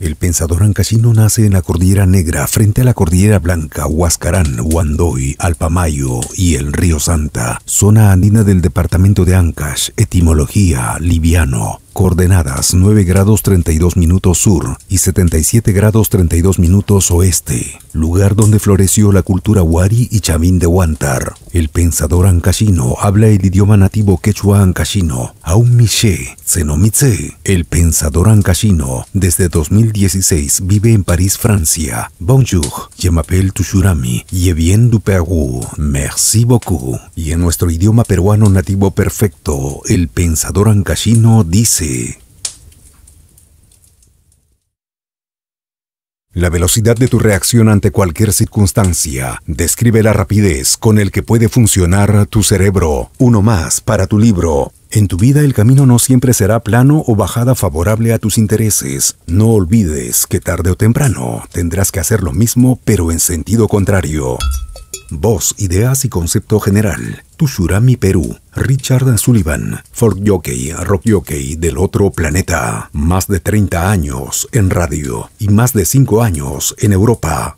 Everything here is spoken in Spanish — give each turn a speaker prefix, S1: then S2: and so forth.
S1: El pensador ancashino nace en la Cordillera Negra, frente a la Cordillera Blanca, Huascarán, Huandoy, Alpamayo y el Río Santa, zona andina del departamento de Ancash, etimología liviano, coordenadas 9 grados 32 minutos sur y 77 grados 32 minutos oeste, lugar donde floreció la cultura wari y chamín de Huantar. El pensador ancashino habla el idioma nativo quechua ancashino, Miché el pensador ancashino, desde 2016 vive en París, Francia. Bonjour, je m'appelle Tushurami, viens du merci beaucoup. Y en nuestro idioma peruano nativo perfecto, el pensador ancashino dice... La velocidad de tu reacción ante cualquier circunstancia describe la rapidez con el que puede funcionar tu cerebro. Uno más para tu libro. En tu vida el camino no siempre será plano o bajada favorable a tus intereses. No olvides que tarde o temprano tendrás que hacer lo mismo pero en sentido contrario. Voz, ideas y concepto general. Tushurami Perú, Richard Sullivan, Ford Jockey, Rock Jockey del otro planeta. Más de 30 años en radio y más de 5 años en Europa.